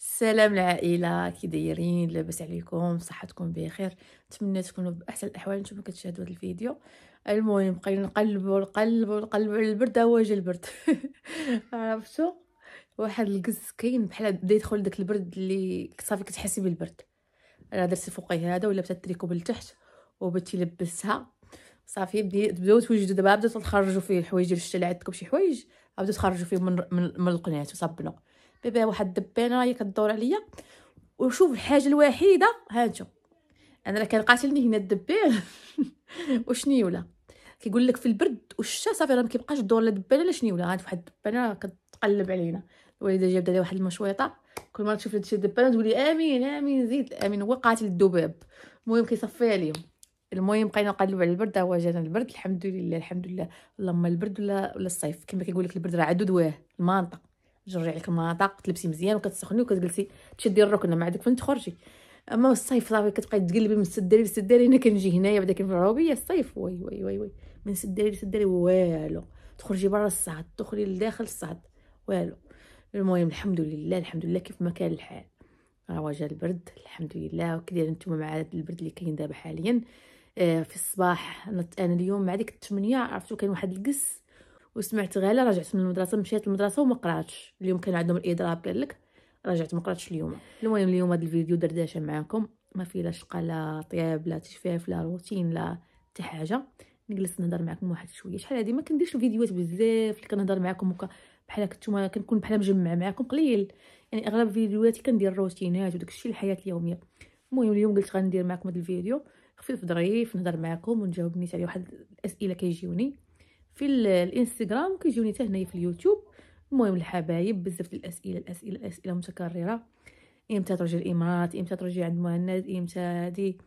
السلام العائله كي دايرين لاباس عليكم صحتكم بخير نتمنى تكونوا باحسن الاحوال نتوما كتشاهدوا هذا الفيديو المهم بقينا نقلبوا نقلبوا نقلبوا على البرد ها هو جا البرد عرفتوا واحد القز كاين بحال بدا يدخل داك البرد اللي صافي كتحسي بالبرد انا درت فوقيه هذا ولا بدا التريكو بالتحت وبديتي لبستها صافي بداو توجدوا دابا بداو تخرجوا فيه الحوايج ديال الشتا اللي عندكم شي حوايج بداو تخرجوا فيه من من, من القناع وصبنوا بابا واحد الدبانه هي كدور عليا وشوف الحاجه الوحيده هانتو انا راه كنقاتلني هنا الدبان ولا كيقول لك في البرد والشتا صافي راه ما كيبقاش الدور لا دبانه لا ولا هانت واحد الدبانه كتقلب علينا الوالده جابت لي واحد المشويطه كل مره تشوف هادشي الدبانه تقولي امين امين زيد امين هو قاتل الذباب المهم كيصفي عليهم المهم بقينا نقلبوا على البرد هو جانا البرد الحمد لله الحمد لله اللهم البرد ولا ولا الصيف كما كيقول لك البرد راه عدو دواه المنطق جري عليك المناطق تلبسي مزيان وكتسخني وكتجلسي تشدي الركنه مع داك فين تخرجي اما الصيف صافي كتبقاي تقلبي من السداري للسداري هنا كنجي هنايا بعدا في العروبيه الصيف وي وي وي وي من السداري للسداري والو تخرجي برا الصعد تدخلي لداخل الصعد والو المهم الحمد لله الحمد لله كيف ما كان الحال راه واجه البرد الحمد لله وكدير نتوما مع البرد اللي كاين دابا حاليا آه في الصباح انا اليوم مع ديك الثمانيه عرفتو كاين واحد القس وسمعت غاله رجعت من المدرسه مشيت للمدرسه وما قراتش اليوم كان عندهم الاضراب قال لك رجعت ما قراتش اليوم المهم اليوم هذا الفيديو دردشه معاكم ما في لا شقه لا طياب لا تجفاف لا روتين لا حتى حاجه نجلس نهضر معكم واحد شويه شحال هذه ما كنديرش الفيديوهات بزاف اللي كنهضر معكم هكا بحال هكا نتوما كنكون بحال مجمع معكم قليل يعني اغلب فيديوهاتي كندير روتينات وداك الشيء الحياه اليوميه المهم اليوم قلت غندير معكم هذا الفيديو خفيف ظريف نهضر معكم ونجاوب نيت على واحد الاسئله كيجيوني في الانستغرام كيجوني حتى هنايا في اليوتيوب المهم الحبايب بزاف الاسئله الاسئله الاسئله متكرره امتى ترجع الامارات امتى ترجع عند مهند امتى هادي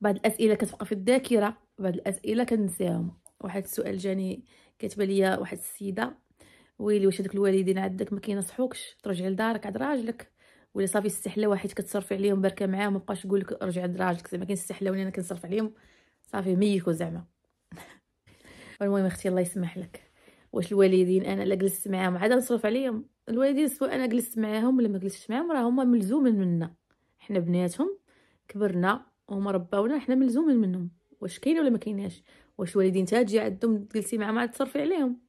بعض الاسئله كتبقى في الذاكره بعض الاسئله كنساهم واحد السؤال جاني كاتبه ليا واحد السيده ويلي واش هادوك الوالدين عندك ما كينصحوكش ترجع لدارك عند راجلك ولا صافي استحله واحد كتصرفي عليهم بركه معاهم بقاش يقول لك رجع عند راجلك زعما كنستحلاوني انا كنصرف عليهم صافي ميكو زعما المهم اختي الله يسمح لك واش الوالدين انا لا جلست معاهم عاد نصرف عليهم الوالدين سواء انا جلست معاهم ولا ما جلستش معاهم راه هما ملزومين منا حنا بناتهم كبرنا وهما رباونا حنا ملزومين منهم واش كاينه ولا ما كايناش واش الوالدين تاجي عندهم تجلسي معاهم عاد تصرفي عليهم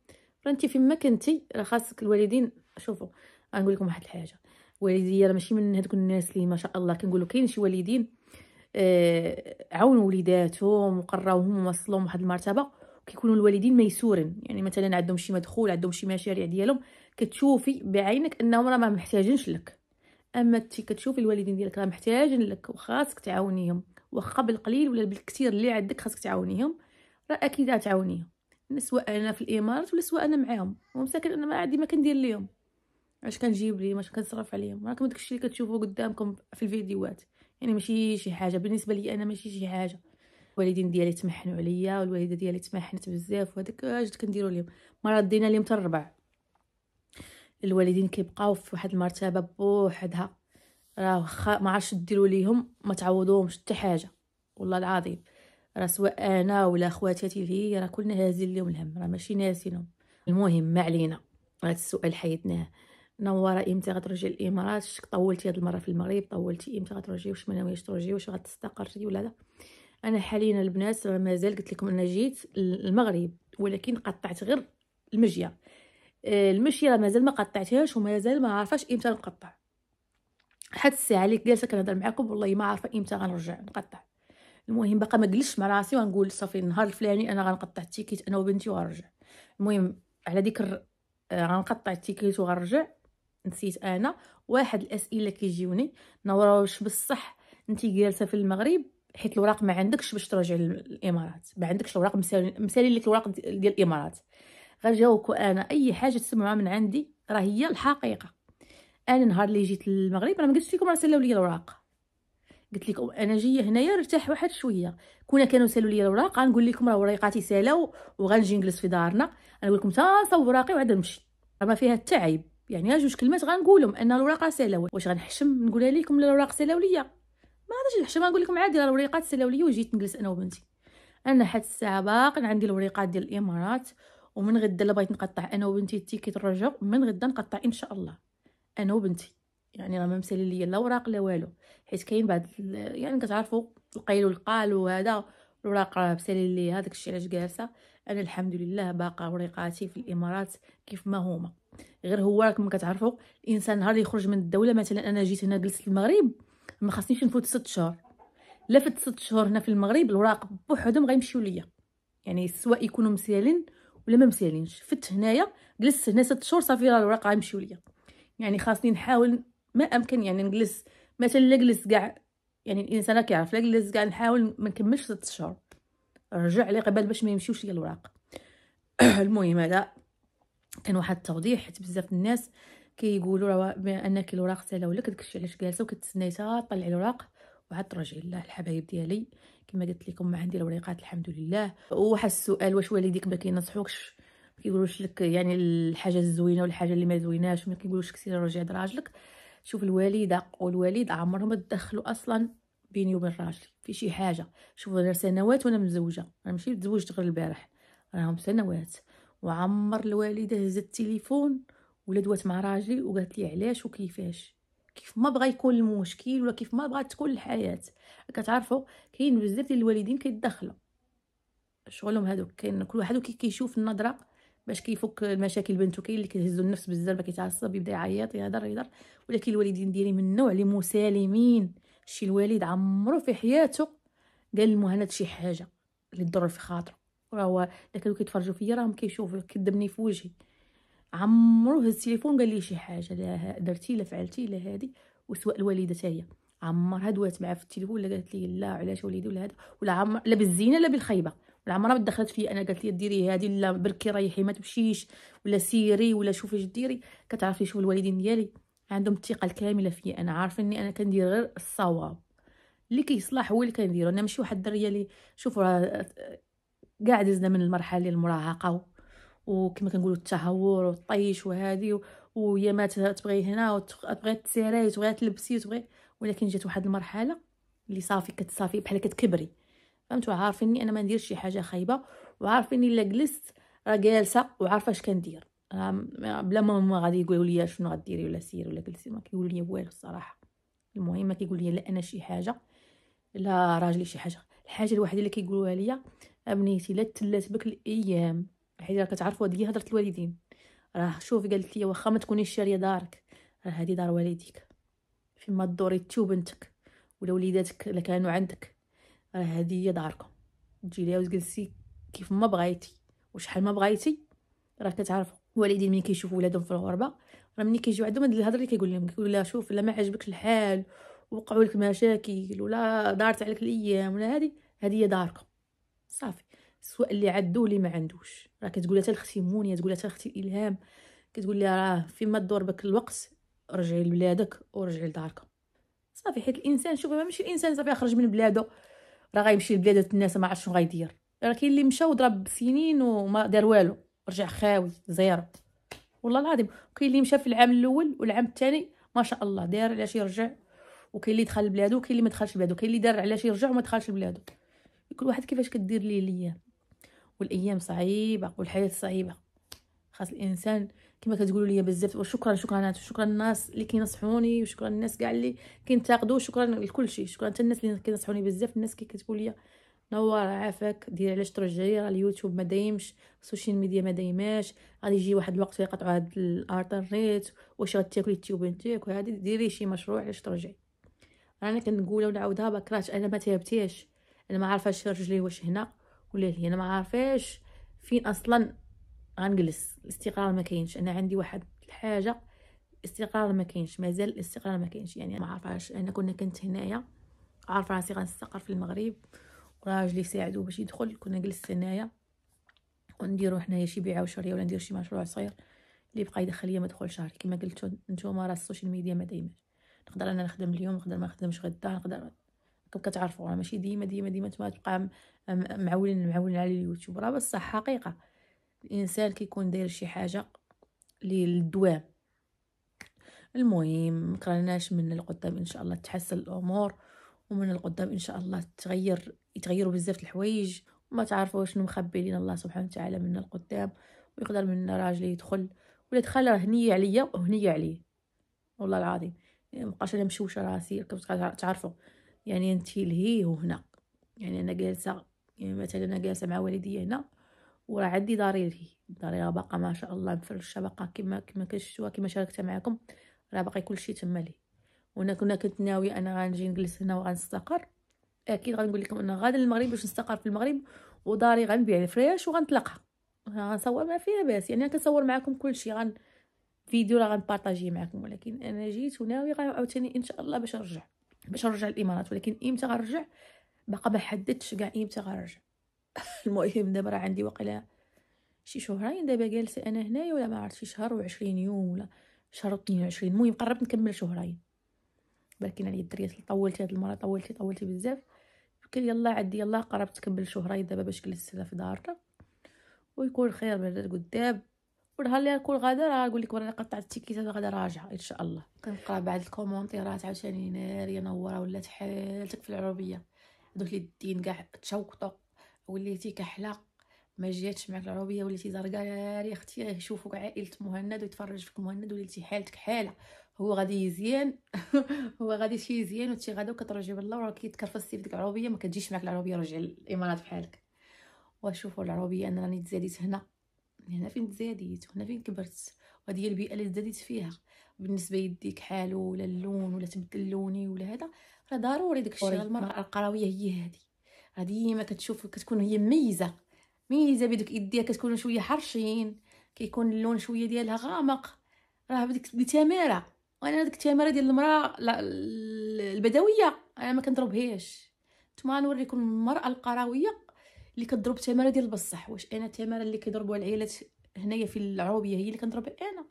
راه انت فين ما كنتي راه خاصك الوالدين شوفوا غنقول لكم واحد الحاجه والدي راه ماشي من هذوك الناس اللي ما شاء الله كنقولوا كاين شي والدين آه عاونوا وليداتهم وقراوهم ووصلوهم واحد المرتبه كيكونوا الوالدين ميسورين يعني مثلا عندهم شي مدخول عندهم شي مشاريع ديالهم كتشوفي بعينك انهم راه ما محتاجينش لك اما تي كتشوفي الوالدين ديالك راه محتاجين لك وخاصك تعاونيهم واخا بالقليل ولا بالكثير اللي عندك خاصك تعاونيهم راه اكيد غتعاونيهم سواء انا في الامارات ولا سواء انا معاهم ومساكن انا ما عندي ما كندير ليهم اش كنجيب ليهم اش كنصرف عليهم راكم داكشي اللي كتشوفوه قدامكم في الفيديوهات يعني ماشي شي حاجه بالنسبه لي انا ماشي شي حاجه الوالدين ديالي تمحنوا عليا والوالده ديالي تمحنت بزاف وهداك اجد كنديروا لهم ما ردينا لهم حتى الربع الوالدين كيبقاو في واحد المرتبه بوحدها راه واخا ما عرفش ديروا ليهم ما تعوضوهمش حتى حاجه والله العظيم راه سواء انا ولا خواتاتي هي راه كلنا هازين ليهم الهم راه ماشي ناسينهم المهم ما علينا هذا السؤال حيدناه نورا امتى غترجعي الامارات شك طولتي هاد المره في المغرب طولتي امتى غترجعي واش ناويش ترجعي واش غتستقري ولا لا انا حاليا البنات مازال قلت لكم انا جيت المغرب ولكن قطعت غير المجيه آه، المشي راه مازال ما قطعتهاش ومازال ما عارفاش امتى نقطع حتى الساعه اللي جالسه كنهضر معاكم والله ما عارفه امتى غنرجع نقطع المهم باقا ما قلتش مع راسي ونقول صافي النهار الفلاني انا غنقطع التيكيت انا وبنتي وغنرجع المهم على ذكر آه، غنقطع التيكيت وغنرجع نسيت انا واحد الاسئله كيجيوني نورا واش بصح انت جالسه في المغرب حيت الوراق ما عندكش باش ترجع للامارات ما عندكش الوراق مسالي لك الوراق ديال الامارات غنجاوبكم انا اي حاجه تسمعوها من عندي راه هي الحقيقه انا نهار اللي جيت للمغرب انا ما قلتش لكم راه سالوا لي الوراق قلت لكم انا جايه هنايا نرتاح واحد شويه كنا كانوا سالوا لي الوراق غنقول لكم راه وريقاتي سالاو وغنجي نجلس في دارنا غنقول لكم تا صوب وراقي وعاد نمشي راه ما فيها التعب يعني جوج كلمات غنقولهم ان الوراق سالاو واش غنحشم نقولها لكم الوراق سالاو ليا ما هذاش الحشمه نقول لكم عادي راه الوريقات سلاو لي وجيت نجلس انا وبنتي انا حد الساعه باقي عندي الوريقات ديال الامارات ومن غدا اللي بغيت نقطع انا وبنتي التيكيت الرجع من غدا نقطع ان شاء الله انا وبنتي يعني راه ما مسالي ليا لا اوراق لا والو حيت كاين بعض يعني كتعرفوا القيل والقال وهذا الوراق راه مسالي ليا هذاك الشيء علاش جالسه انا الحمد لله باقا وريقاتي في الامارات كيف ما هما غير هو راكم كتعرفوا الانسان نهار يخرج من الدوله مثلا انا جيت هنا جلست المغرب ما خاصنيش نفوت ست شهور لفت ست شهور هنا في المغرب الوراق بوحدهم غيمشيو ليا يعني سواء يكونوا مسيالين ولا ما مسيالينش فت هنايا جلست هنا ست شهور صافي راه الوراق غيمشيو ليا يعني خاصني نحاول ما امكن يعني نجلس مثلا نجلس كاع يعني الانسان كيعرف نجلس كاع نحاول ما نكملش ست شهور رجع لي قبل باش ما يمشيوش ليا الوراق المهم هذا كان واحد التوضيح حيت بزاف الناس كيقولوا بما انك الوراق سالا ولا كدكشي علاش جالسه وكتسناي حتى طلعي الوراق وعاد ترجعي الله الحبايب ديالي كما قلت لكم ما عندي الوريقات الحمد لله وواحد السؤال واش والديك ما كينصحوكش ما كيقولوش لك يعني الحاجه الزوينه والحاجه اللي ما زويناش ما كيقولوش كثير رجعي لراجلك راجلك شوف الوالده والوالد عمرهم ما تدخلوا اصلا بيني وبين راجلي في شي حاجه شوف انا سنوات وانا مزوجه انا ماشي تزوجت غير البارح راهم سنوات وعمر الوالده هزت التليفون ولا دوات مع راجلي وقالت لي علاش وكيفاش كيف ما بغى يكون المشكل ولا كيف ما بغات تكون الحياه كتعرفوا كاين بزاف ديال الوالدين كيتدخلوا شغلهم هادوك كاين كل واحد كيشوف النظره باش كيفك المشاكل بنته كاين اللي كيهزو النفس بزاف كيتعصب يبدا يعيط يهضر يهضر ولكن الوالدين ديالي من النوع اللي مسالمين شي الوالد عمرو في حياته قال المهند شي حاجه اللي تضر في خاطره راه هو داك اللي كيتفرجوا فيا راهم كيشوفوا كذبني في وجهي عمرو هز التليفون قال لي شي حاجه لا درتي لا فعلتي لا هادي وسواء الوالده حتى عمرها دوات معاه في التليفون ولا قالت لي لا علاش وليدي ولا هذا ولا عمر لا بالزينه لا بالخيبه ولا عمرها ما دخلت فيا انا قالت لي ديري هذه لا بركي ريحي ما تمشيش ولا سيري ولا شوفي اش ديري كتعرفي شوف الوالدين ديالي عندهم الثقه الكامله فيا انا عارفه اني انا كندير غير الصواب اللي كيصلح هو اللي كنديرو انا ماشي واحد الدريه اللي شوفوا قاع دزنا من المرحله المراهقه وكما كنقولوا التهور والطيش وهذه ما تبغي هنا وتبغي تسيري وتبغي تلبسي وتبغي ولكن جات واحد المرحله اللي صافي كتصافي بحال كتكبري فهمتوا عارفيني انا ما نديرش شي حاجه خايبه وعارفيني الا جلست راه جالسه وعارفه اش كندير بلا ما ماما غادي يقولوا لي شنو غديري ولا سيري ولا جلسي ما كيقول لي والو الصراحه المهم ما كيقول لي لا انا شي حاجه لا راجلي شي حاجه الحاجه الوحيده اللي كيقولوها ليا ابنيتي لا تلات بك الايام حيت راه كتعرفوا هذه هضره الوالدين راه شوفي قالت لي واخا ما تكونيش شاريه دارك راه هذه دار والديك فيما دوري انت بنتك ولا وليداتك الا كانوا عندك راه هذه هي داركم تجي ليها وتجلسي كيف ما بغيتي وشحال ما بغيتي راه كتعرفوا الوالدين ملي كيشوفوا ولادهم في الغربه راه ملي كيجيو عندهم هاد الهضره اللي كيقول لهم كيقول لها شوف لا ما عجبكش الحال وقعوا لك مشاكل ولا دارت عليك الايام ولا هذه هذه هي داركم صافي سواء اللي عنده اللي ما عندوش راه كتقول لها اختي مونيا تقول لها اختي الهام كتقول لها راه فيما دور بك الوقت رجعي لبلادك ورجعي لدارك صافي حيت الانسان شوف ماشي الانسان صافي خرج من بلاده راه غيمشي لبلاد الناس ما عرفش شنو غيدير راه كاين اللي مشى وضرب سنين وما دار والو رجع خاوي زيرو والله العظيم وكاين اللي مشى في العام الاول والعام الثاني ما شاء الله داير علاش يرجع وكاين اللي دخل لبلادو وكاين اللي ما دخلش لبلادو كاين اللي دار علاش يرجع وما دخلش لبلادو كل واحد كيفاش كدير ليه الايام والايام صعيبه والحياه صعيبه خاص الانسان كما كتقولوا لي بزاف وشكرا شكرا شكرا الناس اللي كينصحوني وشكرا الناس كاع اللي كينتقدوا شكرا لكل شيء شكرا حتى الناس اللي كينصحوني بزاف الناس كي كتقول لي نوار عافاك دير علاش ترجعي راه اليوتيوب ما دايمش السوشيال ميديا ما دايماش غادي يجي واحد الوقت يقطعوا هاد الانترنيت واش غتاكلي التيوب نتاك وهادي ديري شي مشروع علاش ترجعي انا كنقولها ونعاودها بكرات انا ما تابتيش انا ما عارفه رجلي واش هنا ولا لي انا ما عارفاش فين اصلا غنجلس الاستقرار ما كاينش انا عندي واحد الحاجه الاستقرار ما كاينش مازال الاستقرار ما كاينش يعني ما عارفاش انا كنا كنت هنايا عارفه راسي غنستقر في المغرب وراجلي ساعدو باش يدخل كنا جلست هنايا ونديرو حنايا شي بيعه وشريه ولا ندير شي مشروع صغير اللي بقى يدخل ليا مدخول شهري كما قلت نتوما راه السوشيال ميديا ما دايماش نقدر انا نخدم اليوم نقدر ما نخدمش غدا نقدر راكم كتعرفوا راه ماشي ديما ديما ديما تما تبقى معولين معولين على اليوتيوب راه بصح حقيقه الانسان كيكون داير شي حاجه للدوام المهم مكرناش من القدام ان شاء الله تحسن الامور ومن القدام ان شاء الله تغير يتغيروا بزاف الحوايج وما تعرفوا شنو مخبي لنا الله سبحانه وتعالى من القدام ويقدر من راجل يدخل ولا دخل راه هنيه عليا وهنيه عليه والله العظيم يعني مبقاش انا مشوشه راسي كنت تعرفوا يعني انت لهيه وهنا يعني انا جالسه يعني مثلا انا جالسه مع والدي هنا وراه عندي داري لهي داري راه باقا ما شاء الله مفرشه باقا كما كما كنشوفها كما شاركتها معكم راه باقي كلشي تما لي وانا كنا كنت ناويه انا غنجي نجلس هنا وغنستقر اكيد غنقول لكم انا غادي للمغرب باش نستقر في المغرب وداري غنبيع الفريش وغنطلقها غنصور ما فيها باس يعني كنصور معكم كلشي غن فيديو راه غنبارطاجيه معكم ولكن انا جيت وناوي عاوتاني ان شاء الله باش نرجع باش نرجع الامارات ولكن امتى إيه غنرجع باقا ما حددتش كاع امتى إيه غنرجع المهم دابا راه عندي واقيلا شي شهرين دابا جالسه انا هنايا ولا ما عرفت شي شهر و يوم ولا شهر و22 المهم قربت نكمل شهرين ولكن علي الدريات طولت هاد المره طولتي طولتي بزاف كان يلا عدي يلا قربت نكمل شهرين دابا باش جلست في دارنا ويكون خير من قدام ونهار اللي نكون غادا راه نقول لك وراني قطعت التيكيتات غادا راجعه ان شاء الله كنقرا بعض الكومونتيرات عاوتاني ناريه نوره ولات حالتك في العروبيه دوك اللي الدين كاع تشوكطو وليتي كحله ما جاتش معك العروبيه وليتي زرقاء يا اختي يشوفوك عائله مهند ويتفرج فيك مهند وليتي حالتك حاله هو غادي يزيان هو غادي شي زيان وتي غدا وكترجعي بالله وراك كيتكرفصتي في ديك العروبيه ما كتجيش معك العروبيه رجع الامارات بحالك وشوفوا العروبيه انا راني تزاديت هنا هنا فين تزاديت وهنا فين كبرت وهذه هي البيئه اللي تزاديت فيها بالنسبه يديك حالو ولا اللون ولا تبدل لوني ولا هذا راه ضروري داكشي المراه القرويه هي هذه هذه ما كتشوف كتكون هي ميزه ميزه بدوك يديها كتكون شويه حرشين كيكون اللون شويه ديالها غامق راه بديك بتماره وانا ديك التماره ديال المراه البدويه انا ما كنضربهاش نتوما نوريكم المراه القرويه اللي كتضرب تماره ديال بصح واش انا تماره اللي كيضربوا العيالات هنايا في العروبيه هي اللي كنضربها انا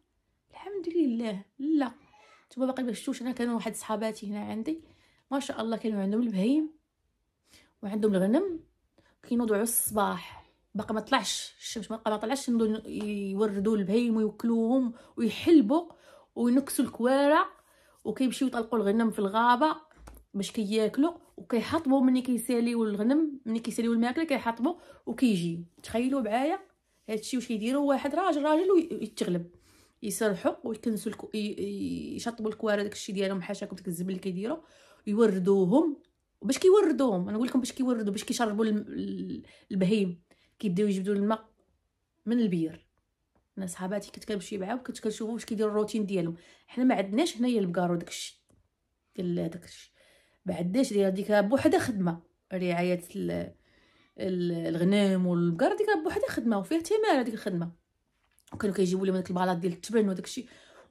الحمد لله لا نتوما باقي ما شفتوش انا كانوا واحد صحاباتي هنا عندي ما شاء الله كانوا عندهم البهيم وعندهم الغنم كينوضوا على الصباح باقا ما طلعش الشمس باقا ما طلعش ينوضوا يوردوا البهيم ويوكلوهم ويحلبوا وينكسوا الكوارع وكيمشيو يطلقوا الغنم في الغابه باش كياكلوا كي وكيحطبوا ملي كيساليو الغنم ملي كيساليو الماكله كيحطبوا وكيجيو تخيلوا معايا هادشي واش كيديروا واحد راجل راجل ويتغلب يسرحوا ويكنسوا الكو... يشطبوا الكواره داكشي ديالهم حاشاكم داك الزبل اللي كيديروا يوردوهم باش كيوردوهم انا نقول لكم باش كيوردو باش كيشربوا البهيم كيبداو يجبدوا الماء من البير انا صحاباتي كنت كنمشي معاهم كنت كنشوفهم واش كيديروا الروتين ديالهم حنا ما عندناش هنايا البقار وداكشي ديال داكشي بعداش دايره ديك بوحدها خدمه رعايه الغنم والبقر ديك بوحدها خدمه وفيها ثمار هذيك الخدمه وكانوا كيجيبوا لهم داك البلاط ديال التبن وداك الشيء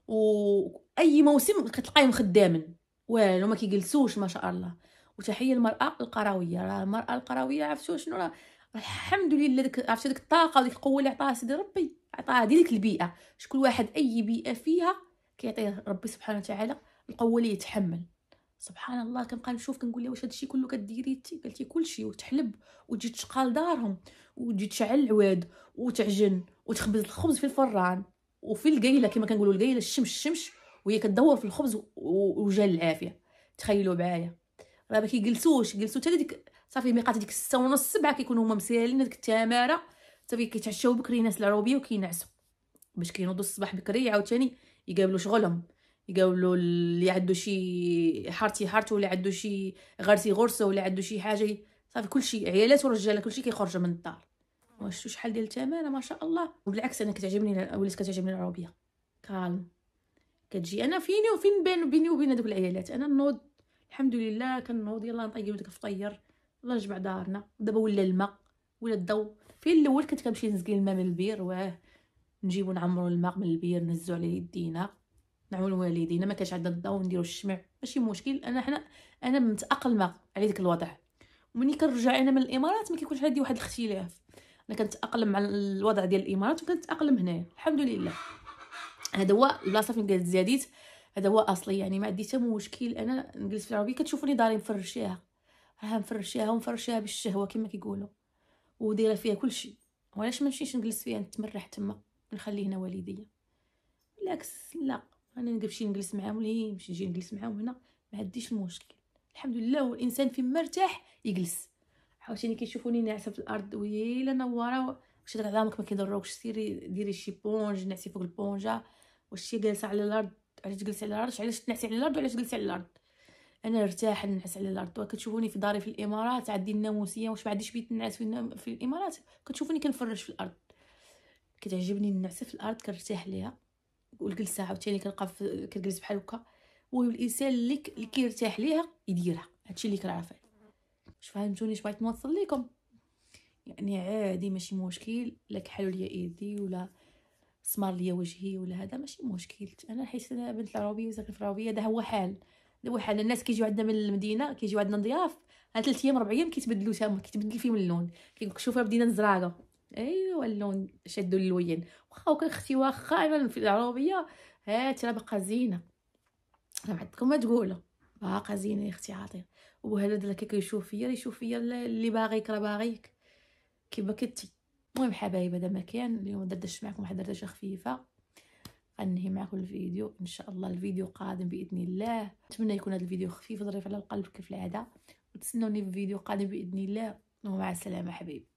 واي موسم كتلقاهم خدامين والو ما كيجلسوش ما شاء الله وتحيه المراه القرويه راه المراه القرويه عرفتوا شنو راه الحمد لله داك عرفتي داك الطاقه وديك القوه اللي عطاها سيدي ربي عطاها ديك البيئه شكون واحد اي بيئه فيها كيعطيه ربي سبحانه وتعالى القوه اللي يتحمل سبحان الله كنبقى نشوف كنقول لها واش هادشي كله كديري انت لي كلشي وتحلب وتجي تشقال دارهم وتجي تشعل العواد وتعجن وتخبز الخبز في الفران وفي القايله كما كنقولوا القايله الشمس الشمس وهي كدور في الخبز وجا العافيه تخيلوا معايا راه ما كيجلسوش جلسوا حتى ديك صافي ميقات ديك 6 ونص 7 كيكونوا هما مسالين ديك التماره صافي كيتعشاو بكري ناس العروبيه وكينعسوا باش كينوضوا الصباح بكري عاوتاني يقابلوا شغلهم يقولوا اللي عنده شي حارتي حارته ولا عنده شي غرسي غرسه ولا عنده شي حاجه صافي كلشي عيالات ورجاله كلشي كيخرج من الدار واش شحال ديال الثمن ما شاء الله وبالعكس انا كتعجبني ولات كتعجبني العربيه كالم كتجي انا فيني وفين بين بيني وبين هذوك العيالات انا نوض الحمد لله كنوض يلاه نطيب داك الفطير الله نجمع دارنا دابا ولا الماء ولا الضو فين الاول كنت كنمشي نسقي الماء من البير واه نجيبو نعمرو الماء من البير نهزو على يدينا مع الوالدين ما كانش عندنا الضوء نديرو الشمع ماشي مشكل انا حنا انا متاقلمه على ديك الوضع ومني كنرجع انا من الامارات ما كيكونش عندي واحد الاختلاف انا كنتاقلم مع الوضع ديال الامارات وكنتاقلم هنايا الحمد لله هذا هو البلاصه فين قالت زاديت هذا هو اصلي يعني ما عندي حتى مشكل انا نجلس في العربيه كتشوفوني داري مفرشيها راه مفرشيها ومفرشيها بالشهوه كما كيقولوا ودايره فيها كلشي وعلاش ما نمشيش نجلس فيها نتمرح تما نخلي هنا والديا بالعكس لا انا نمشي نجلس معاهم ولا نمشي نجي نجلس معاهم هنا ما عنديش مشكل الحمد لله والانسان الانسان فين مرتاح يجلس عاوتاني كيشوفوني ناعسه في الارض ويلا نوره واش هاد عظامك ما كيضروكش سيري ديري شي بونج نعسي فوق البونجه واش شي جالسه على الارض علاش تجلسي على الارض علاش تنعسي على الارض وعلاش تجلسي على الارض انا نرتاح ننعس على الارض وكتشوفوني في داري في الامارات عندي الناموسيه واش ما عنديش بيت ننعس في, في الامارات كتشوفوني كنفرش في الارض كتعجبني النعسه في الارض كنرتاح ليها والجلسه عاوتاني كنلقى كنجلس بحال هكا والانسان اللي اللي كيرتاح ليها يديرها هادشي اللي كنعرف واش فهمتوني بغيت نوصل لكم يعني عادي ماشي مشكل لا كحلوا ليا ايدي ولا سمار ليا وجهي ولا هذا ماشي مشكل انا حيت انا بنت العربيه وساكنه في العربيه هذا هو حال هذا هو حال الناس كيجيو عندنا من المدينه كيجيو عندنا ضياف ثلاث ايام ربع ايام كيتبدلوا تما كيتبدل فيهم اللون كيقول شوفها بدينا نزراقه ايوا اللون شادو اللوين واخا وكان اختي واخا في العروبيه هات راه باقا زينه راه عندكم ما تقولوا باقا زينه يا اختي عاطيه وهذا دلك كيشوف فيا يشوف فيا اللي باغيك راه باغيك كيما كنتي المهم حبايب هذا ما كان اليوم دردشت معكم واحد الدردشه خفيفه غنهي معكم الفيديو ان شاء الله الفيديو قادم باذن الله نتمنى يكون هذا الفيديو خفيف ظريف على القلب كيف العاده وتسنوني في فيديو قادم باذن الله ومع السلامه حبيبي